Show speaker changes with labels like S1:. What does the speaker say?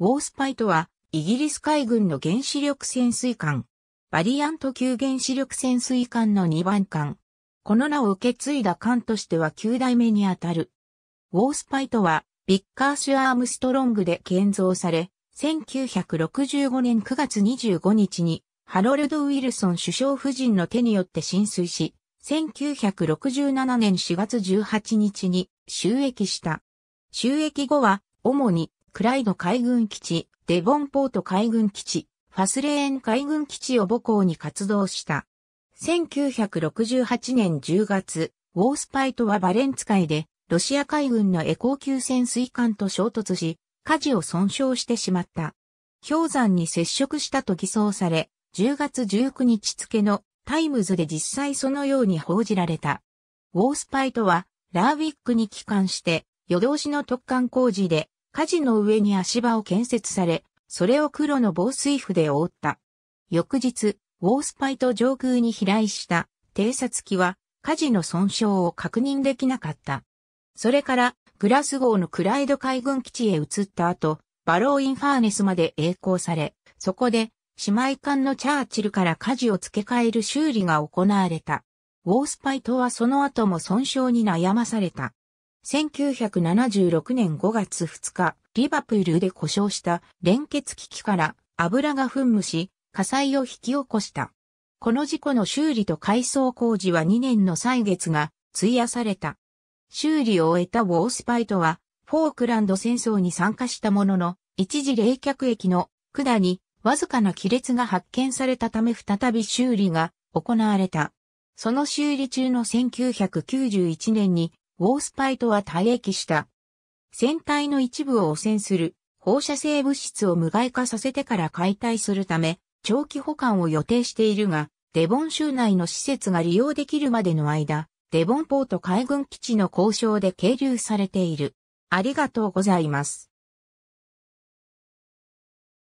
S1: ウォースパイとは、イギリス海軍の原子力潜水艦。バリアント級原子力潜水艦の2番艦。この名を受け継いだ艦としては9代目にあたる。ウォースパイとは、ビッカーシュ・アームストロングで建造され、1965年9月25日に、ハロルド・ウィルソン首相夫人の手によって浸水し、1967年4月18日に収益した。収益後は、主にクライド海軍基地、デボンポート海軍基地、ファスレーン海軍基地を母校に活動した。1968年10月、ウォースパイトはバレンツ海で、ロシア海軍のエコー級潜水艦と衝突し、火事を損傷してしまった。氷山に接触したと偽装され、10月19日付のタイムズで実際そのように報じられた。ウォースパイトは、ラーウィックに帰還して、夜通しの特貫工事で、火事の上に足場を建設され、それを黒の防水布で覆った。翌日、ウォースパイト上空に飛来した偵察機は火事の損傷を確認できなかった。それからグラス号のクライド海軍基地へ移った後、バローインファーネスまで栄光され、そこで姉妹艦のチャーチルから火事を付け替える修理が行われた。ウォースパイトはその後も損傷に悩まされた。1976年5月2日、リバプールで故障した連結機器から油が噴霧し、火災を引き起こした。この事故の修理と改装工事は2年の歳月が費やされた。修理を終えたウォースパイトは、フォークランド戦争に参加したものの、一時冷却液の管にわずかな亀裂が発見されたため再び修理が行われた。その修理中の1991年にウォースパイとは退役した。船体の一部を汚染する放射性物質を無害化させてから解体するため、長期保管を予定しているが、デボン州内の施設が利用できるまでの間、デボンポート海軍基地の交渉で係留されている。ありがとうございます。